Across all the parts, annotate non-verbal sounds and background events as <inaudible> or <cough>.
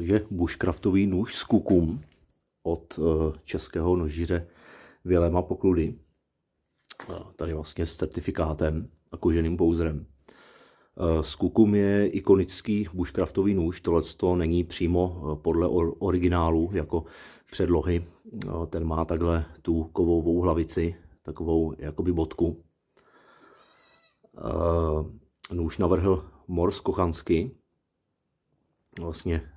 Takže bushcraftový nůž s kukum od eh, českého nožíře Vilema Pokludy. Tady vlastně s certifikátem a koženým pouzrem. S eh, kukum je ikonický bushcraftový nůž, tohle to není přímo eh, podle originálu jako předlohy. Ten má takhle tu kovovou hlavici, takovou jakoby bodku. Nůž navrhl Mors Kochansky, vlastně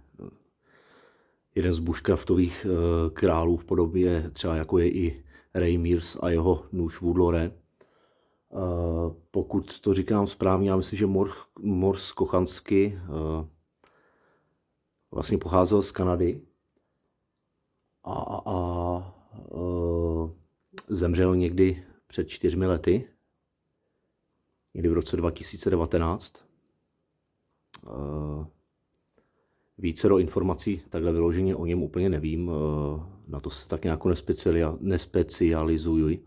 jeden z buškraftových eh, králů v podobě třeba jako je i Ray Mears a jeho nůž Woodlore. Eh, pokud to říkám správně, já myslím, že Mors, Kochansky eh, vlastně pocházel z Kanady a, a, a zemřel někdy před čtyřmi lety, někdy v roce 2019. Více do informací takhle vyloženě o něm úplně nevím, eh, na to se tak nějak nespecializuji.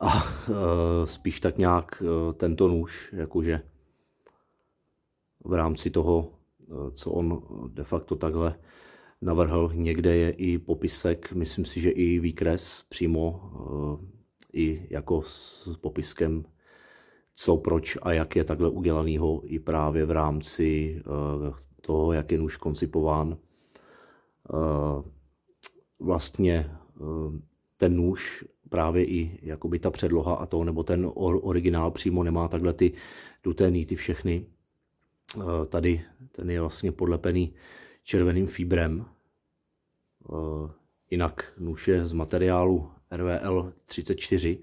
A eh, spíš tak nějak eh, tento nůž, jakože v rámci toho, co on de facto takhle navrhl, někde je i popisek, myslím si, že i výkres přímo, i jako s popiskem co, proč a jak je takhle udělanýho i právě v rámci toho, jak je nůž koncipován. Eh, vlastně eh, ten nůž právě i jakoby ta předloha a to, nebo ten originál přímo nemá takhle ty duté nýty všechny. Eh, tady ten je vlastně podlepený červeným fibrem. Jinak nůž je z materiálu RVL 34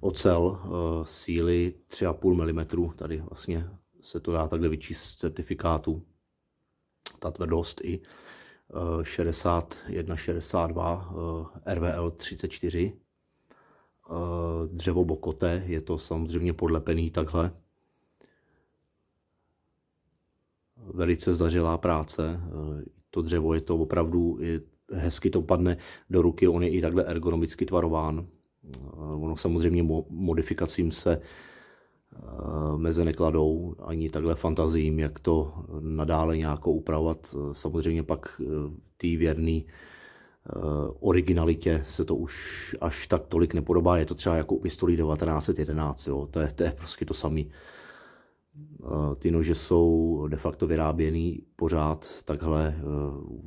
ocel síly 3,5 mm. Tady vlastně se to dá takhle vyčíst z certifikátu ta tvrdost i 61, 62 RVL 34. Dřevo bokote, je to samozřejmě podlepený takhle. Velice zdařilá práce. Eh, to dřevo je to opravdu, je, hezky to padne do ruky, on je i takhle ergonomicky tvarován. Eh, ono samozřejmě modifikacím se Eh, mezi nekladou ani takhle fantazím, jak to nadále nějakou upravovat. Eh, samozřejmě pak eh, ty věrný originalitě se to už až tak tolik nepodobá. Je to třeba jako u pistolí 1911, jo. To, je, to je prostě to samé. Ty nože jsou de facto vyráběný pořád takhle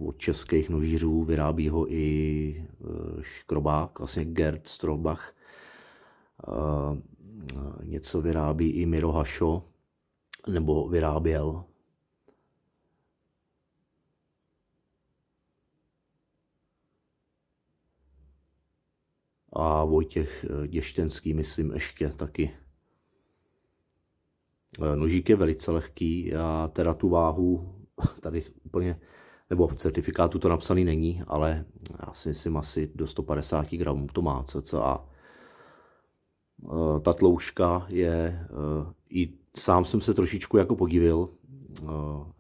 od českých nožířů. Vyrábí ho i Škrobák, vlastně Gerd Strobach něco vyrábí i Miro Hašo, nebo vyráběl. A Vojtěch eh, Děštenský, myslím, ještě taky. Eh, nožík je velice lehký, já teda tu váhu tady úplně, nebo v certifikátu to napsaný není, ale já si myslím asi do 150 gramů to má cca. Eh, ta tlouška je, eh, i sám jsem se trošičku jako podivil, eh,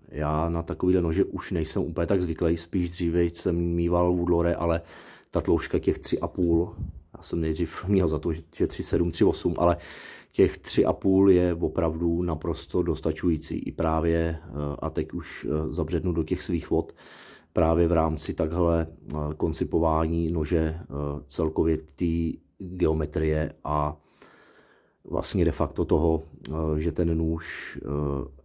já na takovýhle nože už nejsem úplně tak zvyklý, spíš dříve jsem mýval Woodlore, ale ta tlouška těch 3,5, já jsem nejdřív <laughs> měl za to, že 3,7, 3,8, ale těch 3,5 je opravdu naprosto dostačující. I právě, a teď už zabřednu do těch svých vod, právě v rámci takhle koncipování nože celkově té geometrie a vlastně de facto toho, eh, že ten nůž eh,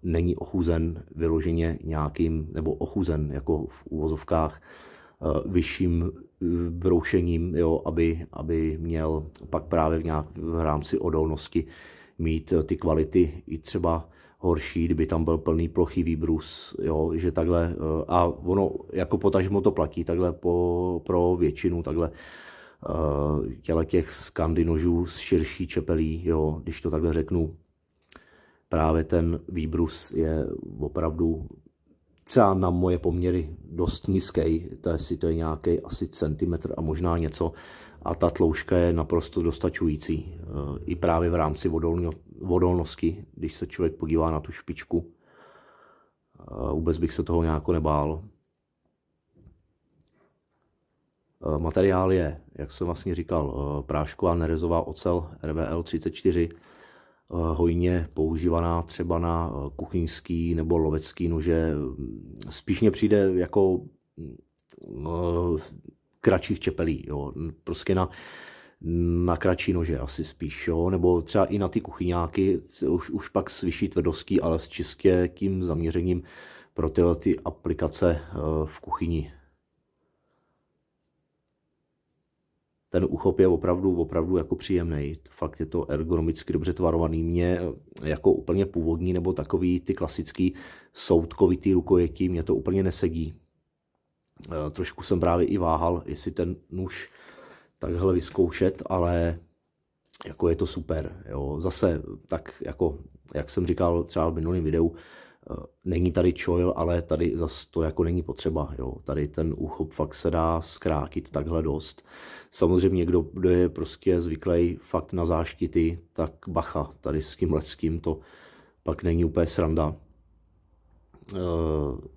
není ochuzen vyloženě nějakým, nebo ochuzen jako v úvozovkách eh, vyšším broušením, jo, aby, aby měl pak právě v, nějak, v rámci odolnosti mít ty kvality i třeba horší, kdyby tam byl plný plochý výbrus, jo, že takhle, a ono jako potažmo to platí takhle po, pro většinu takhle Eh, těle těch skandinožů s širší čepelí, jo, když to takhle řeknu. Právě ten výbrus je opravdu třeba na moje poměry dost nízký, to je, to je nějaký asi centimetr a možná něco. A ta tloušťka je naprosto dostačující, eh, i právě v rámci vodolnosti, když se člověk podívá na tu špičku. Eh, vůbec bych se toho nějak nebál. Eh, materiál je, jak jsem vlastně říkal, eh, prášková nerezová ocel RVL 34, eh, hojně používaná třeba na kuchyňský nebo lovecký nože. Spíš mě přijde jako mm, kratších čepelí, jo. prostě na, na kratší nože asi spíš, jo. nebo třeba i na ty kuchyňáky, už, už pak s vyšší tvrdostí, ale s čistě tím zaměřením pro tyhle ty aplikace v kuchyni. ten uchop je opravdu, opravdu jako příjemný. Fakt je to ergonomicky dobře tvarovaný. Mě jako úplně původní nebo takový ty klasický soudkovitý rukojetí, mě to úplně nesedí. Eh, trošku jsem právě i váhal, jestli ten nůž takhle vyzkoušet, ale jako je to super. Jo. Zase tak jako, jak jsem říkal třeba v minulém videu, Eh, není tady čojl, ale tady zase to jako není potřeba. Jo. Tady ten úchop fakt se dá zkrátit takhle dost. Samozřejmě někdo, kdo je prostě zvyklý fakt na záštity, tak bacha, tady s tím leckým to pak není úplně sranda. Uh, eh,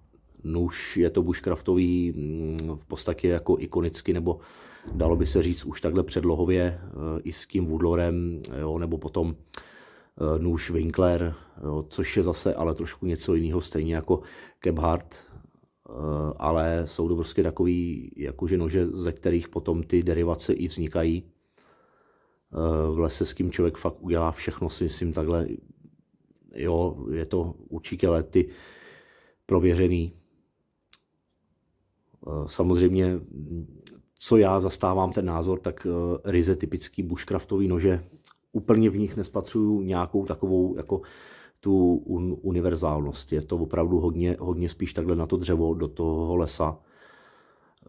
nůž no je to bushcraftový mm, v podstatě jako ikonicky, nebo dalo by se říct už takhle předlohově uh, i s tím Woodlorem, jo, nebo potom Eh, nůž Winkler, jo, což je zase ale trošku něco jiného, stejně jako Gebhardt, eh, ale jsou to prostě takový jakože nože, ze kterých potom ty derivace i vznikají. Eh, v lese s kým člověk fakt udělá všechno, si myslím takhle, jo, je to určitě lety prověřený. Samozřejmě, co já zastávám ten názor, tak ryze typický bushcraftový nože úplně v nich nespatřuju nějakou takovou jako tu un, univerzálnost. Je to opravdu hodně, hodně spíš takhle na to dřevo, do toho lesa.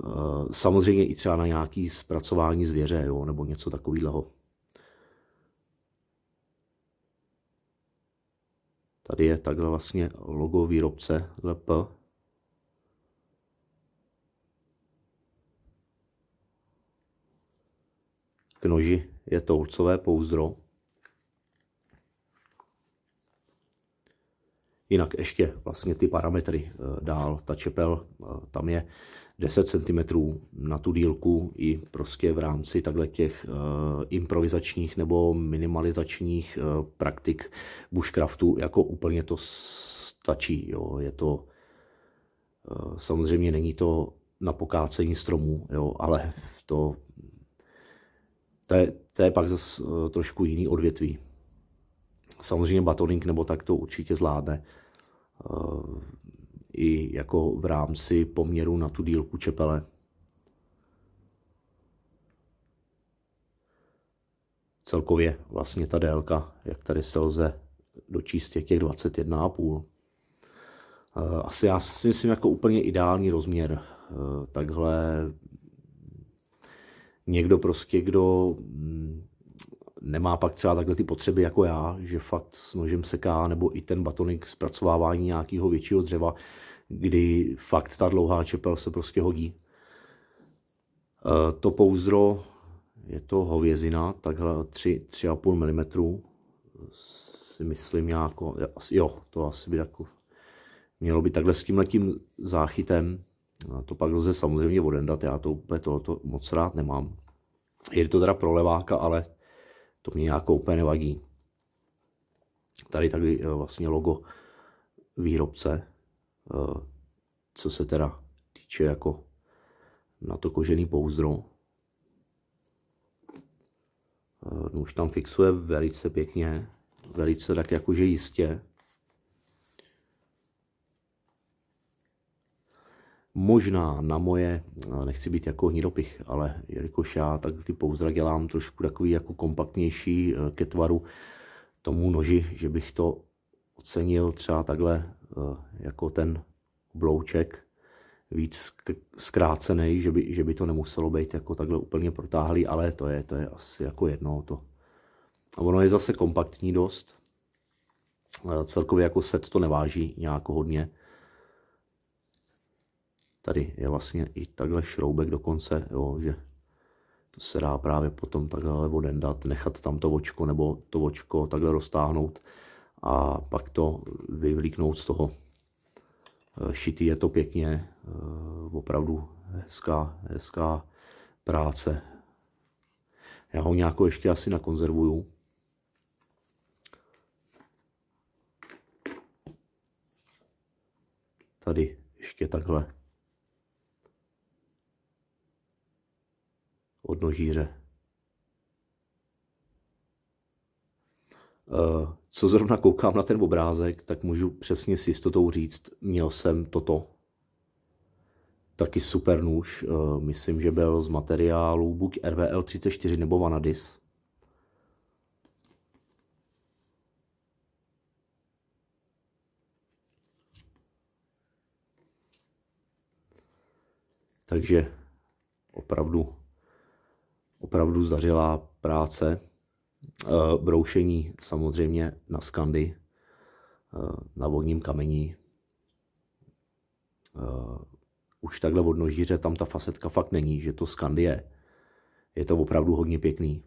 Eh, samozřejmě i třeba na nějaký zpracování zvěře jo, nebo něco takového. Tady je takhle vlastně logo výrobce LP. k noži je toulcové pouzdro. Jinak ještě vlastně ty parametry eh, dál, ta čepel, eh, tam je 10 cm na tu dílku i prostě v rámci takhle těch eh, improvizačních nebo minimalizačních praktik bushcraftu jako úplně to stačí. Jo. Je to, samozřejmě není to na pokácení stromů, jo, ale to to je, to je pak zase eh, trošku jiný odvětví. Samozřejmě batoning nebo tak to určitě zvládne. Eh, I jako v rámci poměru na tu dílku čepele. Celkově vlastně ta délka, jak tady se lze dočíst těch, 21,5. Eh, asi já si myslím jako úplně ideální rozměr. Takhle někdo prostě, kdo mm, nemá pak třeba takhle ty potřeby jako já, že fakt s nožem seká, nebo i ten batonik zpracovávání nějakého většího dřeva, kdy fakt ta dlouhá čepel se prostě hodí. E, to pouzdro je to hovězina, takhle 3,5 mm, si myslím nějako, jo, to asi by jako mělo být takhle s tímhletím záchytem, to pak lze samozřejmě odendat, já to úplně tohoto moc rád nemám. Je to teda pro leváka, ale to mě nějakou úplně nevadí. Tady taky eh, vlastně logo výrobce, eh, co se teda týče jako na to kožený pouzdro. Eh, Nůž no tam fixuje velice pěkně, velice tak jakože jistě. Možná na moje, eh, nechci být jako hnidopich, ale jelikož já tak ty pouzdra dělám trošku takový jako kompaktnější eh, ke tvaru tomu noži, že bych to ocenil třeba takhle eh, jako ten oblouček víc zkrácený, že by, že by to nemuselo být jako takhle úplně protáhlý, ale to je, to je asi jako jedno to. A ono je zase kompaktní dost. Celkově jako set to neváží nějak hodně. Tady je vlastně i takhle šroubek dokonce, jo, že to se dá právě potom takhle voden dát, nechat tam to očko nebo to očko takhle roztáhnout a pak to vyvlíknout z toho. Eh, šitý je to pěkně, eh, opravdu hezká, hezká práce. Já ho nějakou ještě asi nakonzervuju. Tady ještě takhle odnožíře. Eh, co zrovna koukám na ten obrázek, tak můžu přesně s jistotou říct, měl jsem toto. Taky super nůž, eh, myslím, že byl z materiálu buď RVL 34 nebo Vanadis. Takže opravdu opravdu zdařilá práce. Eh, broušení samozřejmě na skandy, eh, na vodním kameni. Eh, už takhle od nožíře tam ta facetka fakt není, že to skandy je. Je to opravdu hodně pěkný.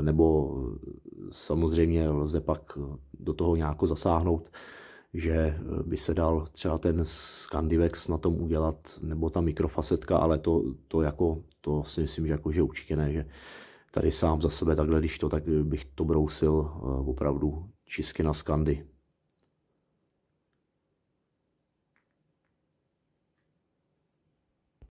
Nebo samozřejmě lze pak do toho nějak zasáhnout že eh, by se dal třeba ten Scandivex na tom udělat, nebo ta mikrofasetka, ale to, to, jako, to si myslím, že, jako, že určitě ne, že tady sám za sebe takhle, když to, tak bych to brousil eh, opravdu čistě na Scandy.